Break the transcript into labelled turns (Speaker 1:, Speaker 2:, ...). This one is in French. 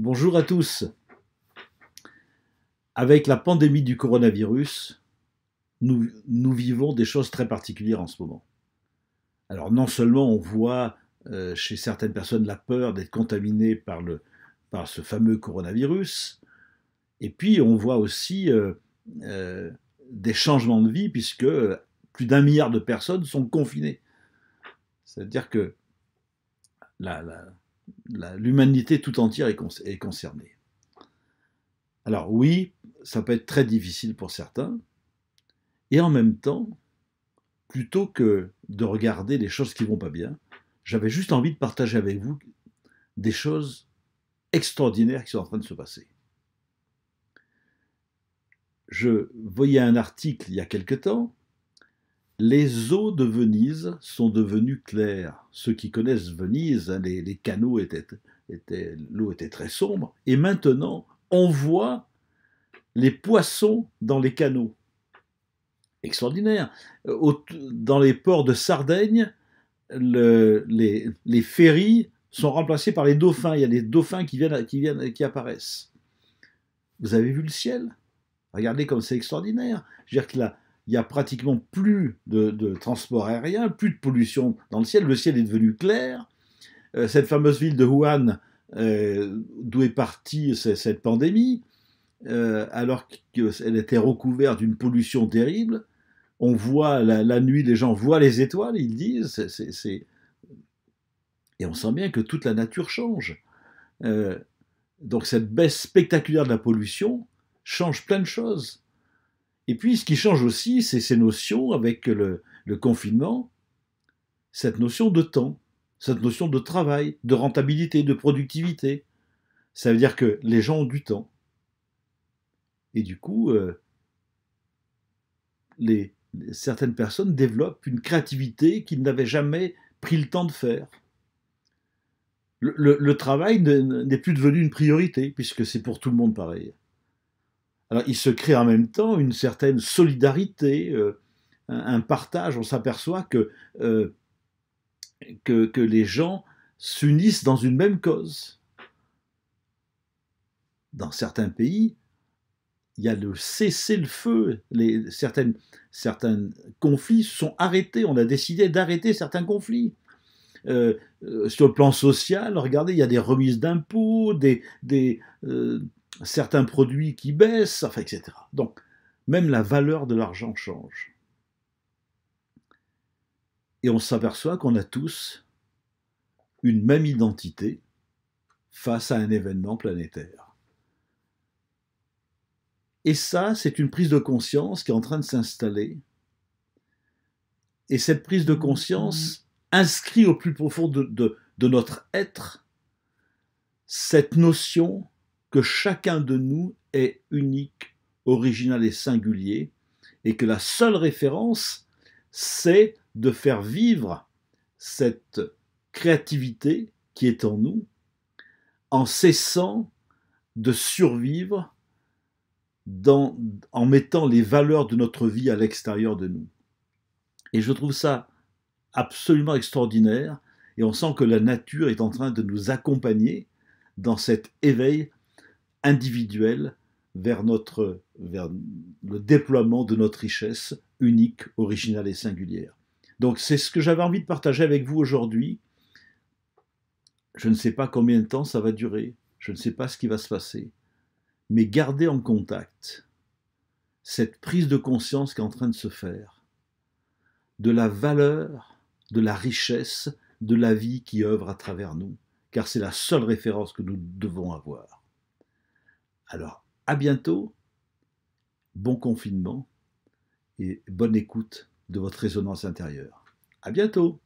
Speaker 1: Bonjour à tous. Avec la pandémie du coronavirus, nous, vivons des choses très particulières en ce moment. Alors non seulement on voit euh, chez certaines personnes la peur d'être contaminé par, le, par ce fameux coronavirus, et puis on voit aussi euh, euh, des changements de vie puisque plus d'un milliard de personnes sont confinées. C'est-à-dire que la, la l'humanité tout entière est, concernée. Alors oui, ça peut être très difficile pour certains, et en même temps, plutôt que de regarder les choses qui vont pas bien, j'avais juste envie de partager avec vous des choses extraordinaires qui sont en train de se passer. Je voyais un article il y a quelque temps les eaux de Venise sont devenues claires. Ceux qui connaissent Venise, hein, les, canaux étaient, l'eau était très sombre, et maintenant on voit les poissons dans les canaux. Extraordinaire. Euh, dans les ports de Sardaigne, les, ferries sont remplacés par les dauphins. Il y a des dauphins qui viennent, qui viennent, qui apparaissent. Vous avez vu le ciel Regardez comme c'est extraordinaire. Je veux dire que il n'y a pratiquement plus de, transport aérien, plus de pollution dans le ciel, le ciel est devenu clair. Euh, cette fameuse ville de Wuhan, euh, d'où est partie cette pandémie, euh, alors qu'elle était recouverte d'une pollution terrible, on voit la, nuit, les gens voient les étoiles, ils disent, c'est... et on sent bien que toute la nature change. donc cette baisse spectaculaire de la pollution change plein de choses. Et puis, ce qui change aussi, c'est ces notions avec le, confinement, cette notion de temps, cette notion de travail, de rentabilité, de productivité. Ça veut dire que les gens ont du temps. Et du coup, euh, certaines personnes développent une créativité qu'ils n'avaient jamais pris le temps de faire. le travail n'est plus devenu une priorité, puisque c'est pour tout le monde pareil. Alors il se crée en même temps une certaine solidarité, euh, un, partage. On s'aperçoit euh, que, que, les gens s'unissent dans une même cause. Dans certains pays, il y a le cessez-le-feu. Certains conflits sont arrêtés. On a décidé d'arrêter certains conflits. Euh, sur le plan social, regardez, il y a des remises d'impôts, des, des, certains produits qui baissent, etc. Donc, même la valeur de l'argent change. Et on s'aperçoit qu'on a tous une même identité face à un événement planétaire. Et ça, c'est une prise de conscience qui est en train de s'installer. Et cette prise de conscience inscrit au plus profond de, de notre être cette notion que chacun de nous est unique, original et singulier, et que la seule référence, c'est de faire vivre cette créativité qui est en nous, en cessant de survivre en mettant les valeurs de notre vie à l'extérieur de nous. Et je trouve ça absolument extraordinaire, et on sent que la nature est en train de nous accompagner dans cet éveil individuel vers, notre, vers le déploiement de notre richesse unique, originale et singulière. Donc c'est ce que j'avais envie de partager avec vous aujourd'hui. Je ne sais pas combien de temps ça va durer, je ne sais pas ce qui va se passer, mais gardez en contact cette prise de conscience qui est en train de se faire, de la valeur, de la richesse, de la vie qui œuvre à travers nous, car c'est la seule référence que nous devons avoir. Alors, à bientôt, bon confinement et bonne écoute de votre résonance intérieure. À bientôt!